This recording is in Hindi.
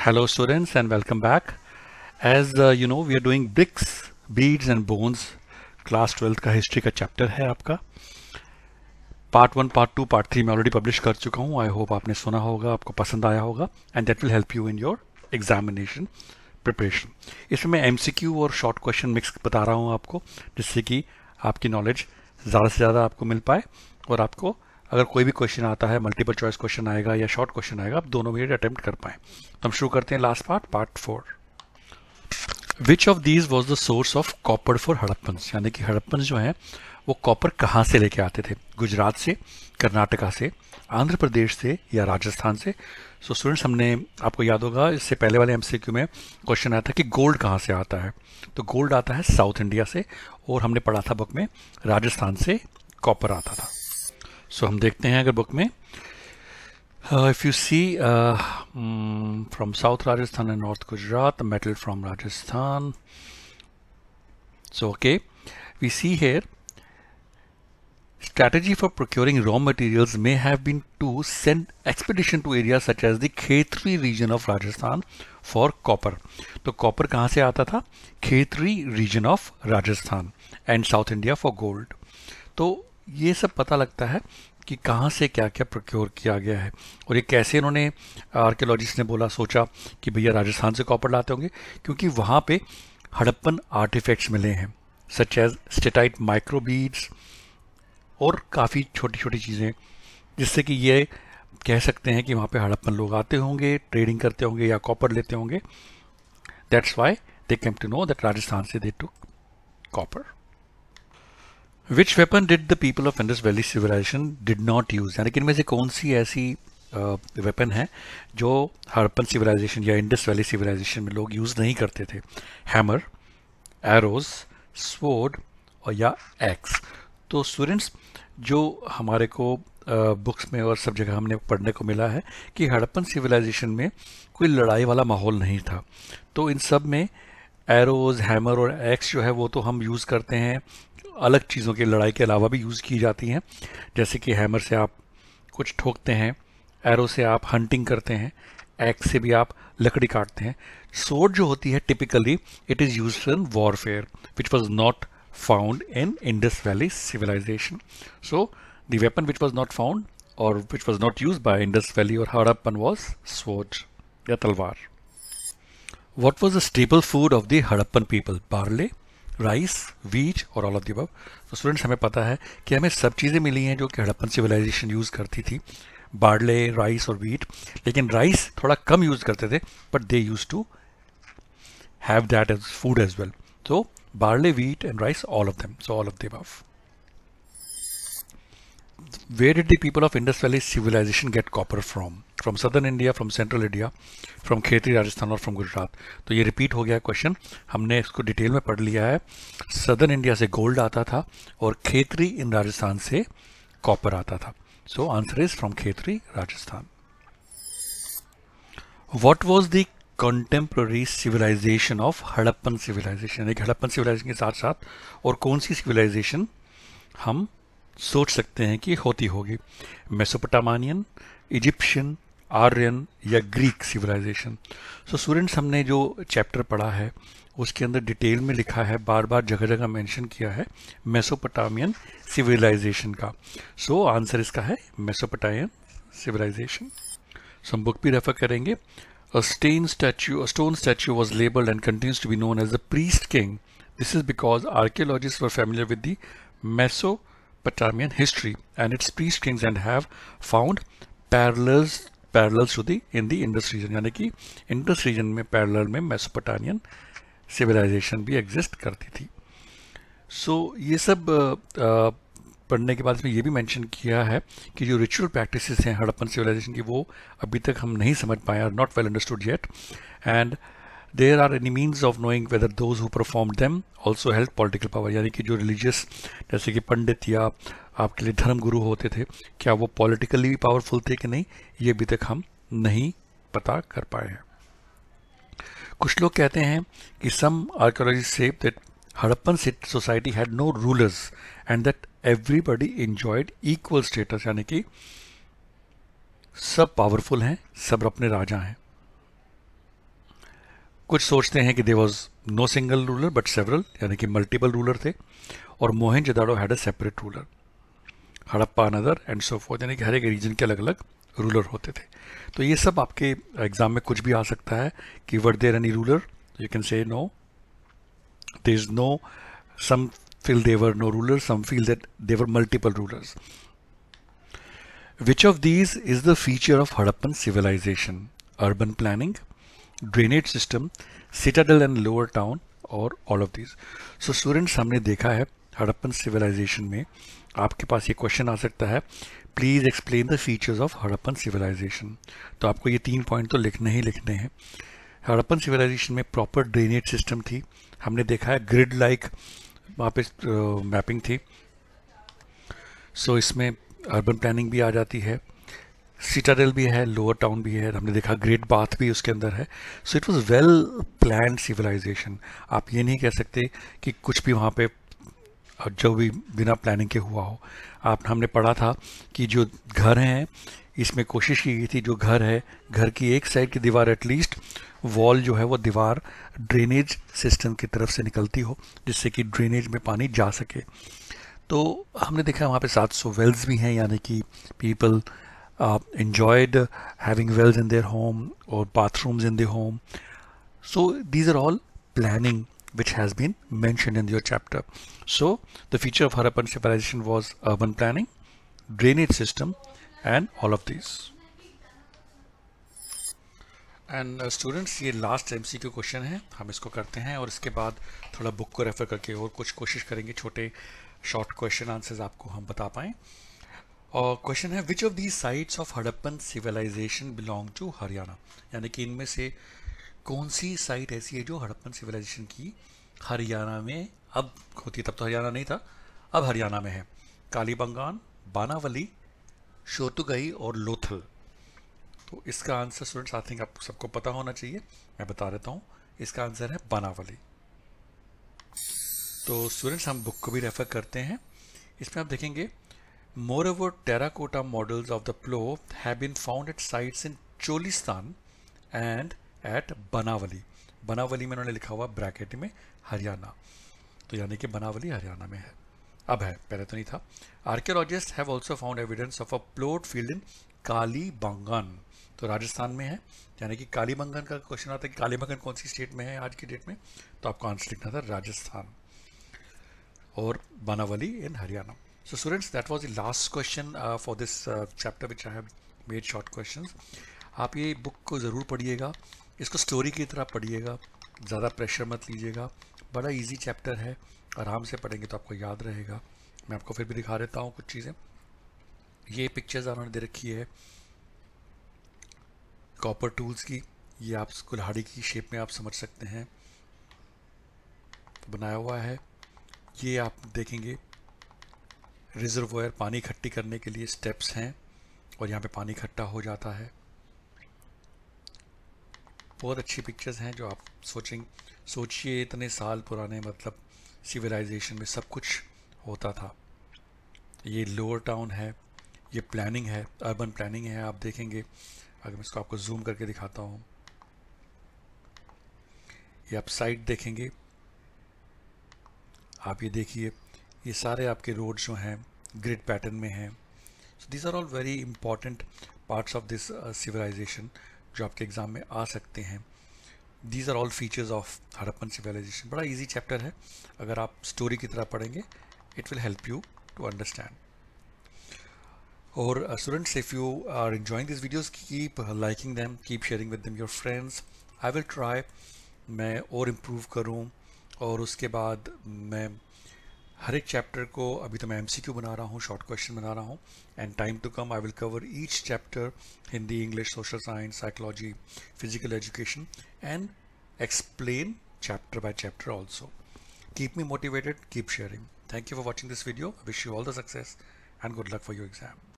Hello students and welcome back. As uh, you know we are doing bricks, beads and bones. Class twelfth का हिस्ट्री का चैप्टर है आपका part one part two part three मैं ऑलरेडी पब्लिश कर चुका हूँ आई होप आपने सुना होगा आपको पसंद आया होगा and that will help you in your examination preparation इसमें मैं एम और शॉर्ट क्वेश्चन मिक्स बता रहा हूँ आपको जिससे कि आपकी नॉलेज ज़्यादा से ज़्यादा आपको मिल पाए और आपको अगर कोई भी क्वेश्चन आता है मल्टीपल चॉइस क्वेश्चन आएगा या शॉर्ट क्वेश्चन आएगा आप दोनों मिनट अटेम्प्ट कर पाए तो हम शुरू करते हैं last part part four which of these was the source of copper for Harappans यानी कि हड़प्पन्स जो हैं वो कॉपर कहाँ से लेके आते थे गुजरात से कर्नाटका से आंध्र प्रदेश से या राजस्थान से सो so, स्टूडेंट्स हमने आपको याद होगा इससे पहले वाले एम में क्वेश्चन आया था कि गोल्ड कहाँ से आता है तो गोल्ड आता है साउथ इंडिया से और हमने पढ़ा था बुक में राजस्थान से कॉपर आता था सो so, हम देखते हैं अगर बुक में if you see from south Rajasthan and north Gujarat metal from Rajasthan so okay we see here strategy for procuring raw materials may have been to send expedition to areas such as the Khetri region of Rajasthan for copper तो copper कहाँ से आता था Khetri region of Rajasthan and South India for gold तो ये सब पता लगता है कि कहाँ से क्या क्या प्रोक्योर किया गया है और ये कैसे इन्होंने आर्कियोलॉजिस्ट ने बोला सोचा कि भैया राजस्थान से कॉपर लाते होंगे क्योंकि वहाँ पे हड़प्पन आर्टिफैक्ट्स मिले हैं सच एज स्टेटाइट माइक्रोबीड्स और काफ़ी छोटी छोटी चीज़ें जिससे कि ये कह सकते हैं कि वहाँ पे हड़प्पन लोग आते होंगे ट्रेडिंग करते होंगे या कॉपर लेते होंगे that's why they came to know that Rajasthan से they to copper which weapon did the people of Indus valley civilisation did not use यानी कि इनमें से कौन सी ऐसी वेपन uh, है जो हड़पन सिविलाइजेशन या इंडस वैली सिविलाइजेशन में लोग यूज़ नहीं करते थे हैमर एरोज स्वोर्ड और या एक्स तो स्टूडेंट्स जो हमारे को बुक्स में और सब जगह हमने पढ़ने को मिला है कि हड़प्पन सिविलाइजेशन में कोई लड़ाई वाला माहौल नहीं था तो इन सब में एरोज हैमर और एक्स जो है वो तो हम यूज़ करते हैं अलग चीज़ों के लड़ाई के अलावा भी यूज़ की जाती हैं जैसे कि हैमर से आप कुछ ठोकते हैं एरो से आप हंटिंग करते हैं एक्स से भी आप लकड़ी काटते हैं सोड जो होती है typically it is use in warfare which was not found in Indus valley civilisation so the weapon which was not found और which was not use by Indus valley और हड़प्पन वॉज सोज या तलवार what was the staple food of the Harappan people barley rice wheat और ऑल ऑफ दी अबव तो स्टूडेंट्स हमें पता है कि हमें सब चीज़ें मिली हैं जो कि हड़प्पन सिविलाइजेशन यूज़ करती थी बार्ले राइस और वीट लेकिन राइस थोड़ा कम यूज़ करते थे but they use to have that as food as well तो barley wheat and rice all of them so all of the above where did the people of Indus Valley civilization get copper from? From southern India, from central India, from Khetri, Rajasthan और from Gujarat. तो ये repeat हो गया क्वेश्चन हमने इसको डिटेल में पढ़ लिया है सदर्न इंडिया से गोल्ड आता था और खेतरी इन राजस्थान से कॉपर आता था so answer is from Khetri Rajasthan what was the contemporary civilisation of Harappan civilisation एक हड़प्पन सिविलाइजेशन के साथ साथ और कौन सी सिविलाइजेशन हम सोच सकते हैं कि होती होगी मेसोपोटामानियन इजिप्शियन आर्यन या ग्रीक सिविलाइजेशन सो स्टूडेंट्स हमने जो चैप्टर पढ़ा है उसके अंदर डिटेल में लिखा है बार बार जगह जगह मेंशन किया है मेसोपोटामियन सिविलाइजेशन का सो so, आंसर इसका है मेसोपोटामियन सिविलाइजेशन सो हम बुक भी रेफर करेंगे A stone statue, a was labelled and labeled to be known as the priest king this is because archaeologists for familiar with the with Ptolemaic history and its priest kings and have found parallels parallels to the in the Indus region यानी कि Indus region में parallel में Mesopotamian civilization भी exist करती थी सो so, ये सब आ, पढ़ने के बाद इसमें यह भी मेंशन किया है कि जो रिचुअल प्रैक्टिसेस हैं हड़प्पन सिविलाइजेशन की वो अभी तक हम नहीं समझ पाए are not well understood yet and there are any means of knowing whether those who perform them also help political power यानी कि जो रिलीजियस जैसे कि पंडित या आपके लिए धर्म गुरु होते थे क्या वो पॉलिटिकली भी पावरफुल थे कि नहीं ये अभी तक हम नहीं पता कर पाए हैं कुछ लोग कहते हैं कि some archaeology say that Harappan society had no rulers and that everybody enjoyed equal status यानी कि सब पावरफुल हैं सब अपने राजा हैं कुछ सोचते हैं कि there was no single ruler but several यानी कि मल्टीपल रूलर थे और मोहन जदाड़ो had a separate ruler Harappa another and सोफो यानी कि हर एक रीजन के अलग अलग रूलर होते थे तो ये सब आपके एग्जाम में कुछ भी आ सकता है कि were there any ruler you can say no there is no some feel there were no ruler some feel that there were multiple ruler which of these is the feature of Harappan civilisation urban planning drainage system citadel and lower town और all of this so students हमने देखा है हड़प्पन सिविलाइजेशन में आपके पास ये क्वेश्चन आ सकता है please explain the features of Harappan civilisation तो आपको ये तीन पॉइंट तो लिखने ही लिखने हैं हड़प्पन सिविलाइजेशन में प्रॉपर ड्रेनेज सिस्टम थी हमने देखा है ग्रिड लाइक वहाँ पे मैपिंग थी सो so, इसमें अर्बन प्लानिंग भी आ जाती है सिटाडेल भी है लोअर टाउन भी है हमने देखा ग्रेट बाथ भी उसके अंदर है so it was well plan civilisation आप ये नहीं कह सकते कि कुछ भी वहाँ पे जो भी बिना प्लानिंग के हुआ हो आप हमने पढ़ा था कि जो घर हैं इसमें कोशिश की गई थी जो घर है घर की एक साइड की दीवार एटलीस्ट वॉल जो है वो दीवार ड्रेनेज सिस्टम की तरफ से निकलती हो जिससे कि ड्रेनेज में पानी जा सके तो हमने देखा वहाँ पे 700 वेल्स भी हैं यानी कि people uh, enjoyed having wells in their home or bathrooms in the home. So these are all planning which has been mentioned in your chapter. So the feature of Harappan civilization was urban planning, drainage system and all of these. And students ये last M C Q question है हम इसको करते हैं और इसके बाद थोड़ा बुक को रेफर करके और कुछ कोशिश करेंगे छोटे शॉर्ट क्वेश्चन आंसर्स आपको हम बता पाएँ क्वेश्चन है which of the sites of Harappan civilisation belong to Haryana यानी कि इनमें से कौन सी साइट ऐसी है जो हड़प्पन सिविलाइजेशन की हरियाणा में अब होती तब तो हरियाणा नहीं था अब हरियाणा में है कालीबंगान बानावली शोतुगई और लोथल तो इसका आंसर स्टूडेंट्स आई थिंक आप सबको पता होना चाहिए मैं बता देता हूँ इसका आंसर है बानावली तो स्टूडेंट्स हम बुक को भी रेफर करते हैं इसमें आप देखेंगे Moreover, terracotta models of the plow have been found at sites in Cholistan and at Banavali. बनावली में उन्होंने लिखा हुआ ब्रैकेट में हरियाणा तो यानी कि बनावली हरियाणा में है अब है पहले तो नहीं था archaeologists have also found evidence of a ploughed field in Kalibangan तो राजस्थान में है यानी कि काली बंगान का क्वेश्चन आता है कि काली बंगान कौन सी स्टेट में है आज की डेट में तो आपको आंसर लिखना था राजस्थान और बनावली इन Haryana So students, that was the last question uh, for this uh, chapter which I have made short questions. आप ये बुक को ज़रूर पढ़िएगा इसको स्टोरी की तरह पढ़िएगा ज़्यादा प्रेशर मत लीजिएगा बड़ा इजी चैप्टर है आराम से पढ़ेंगे तो आपको याद रहेगा मैं आपको फिर भी दिखा देता हूँ कुछ चीज़ें ये पिक्चर्स उन्होंने दे रखी है कॉपर टूल्स की ये आप कुल्हाड़ी की शेप में आप समझ सकते हैं बनाया हुआ है ये आप देखेंगे रिजर्वोयर पानी इकट्ठी करने के लिए स्टेप्स हैं और यहाँ पे पानी इकट्ठा हो जाता है बहुत अच्छी पिक्चर्स हैं जो आप सोचें सोचिए इतने साल पुराने मतलब सिविलाइजेशन में सब कुछ होता था ये लोअर टाउन है ये प्लानिंग है अर्बन प्लानिंग है आप देखेंगे अगर मैं इसको आपको जूम करके दिखाता हूँ ये आप साइट देखेंगे आप ये देखिए ये सारे आपके रोड जो हैं ग्रिड पैटर्न में हैं so these are all very important parts of this civilisation जो आपके एग्ज़ाम में आ सकते हैं these are all features of Harappan civilisation बड़ा ईजी चैप्टर है अगर आप स्टोरी की तरह पढ़ेंगे it will help you to understand और students if you are enjoying this videos keep liking them keep sharing with them your friends I will try मैं और इम्प्रूव करूँ और उसके बाद मैं हर एक चैप्टर को अभी तो मैं एमसीक्यू बना रहा हूँ शॉर्ट क्वेश्चन बना रहा हूँ and time to come I will cover each chapter Hindi English social science psychology physical education and explain chapter by chapter also keep me motivated keep sharing thank you for watching this video wish you all the success and good luck for your exam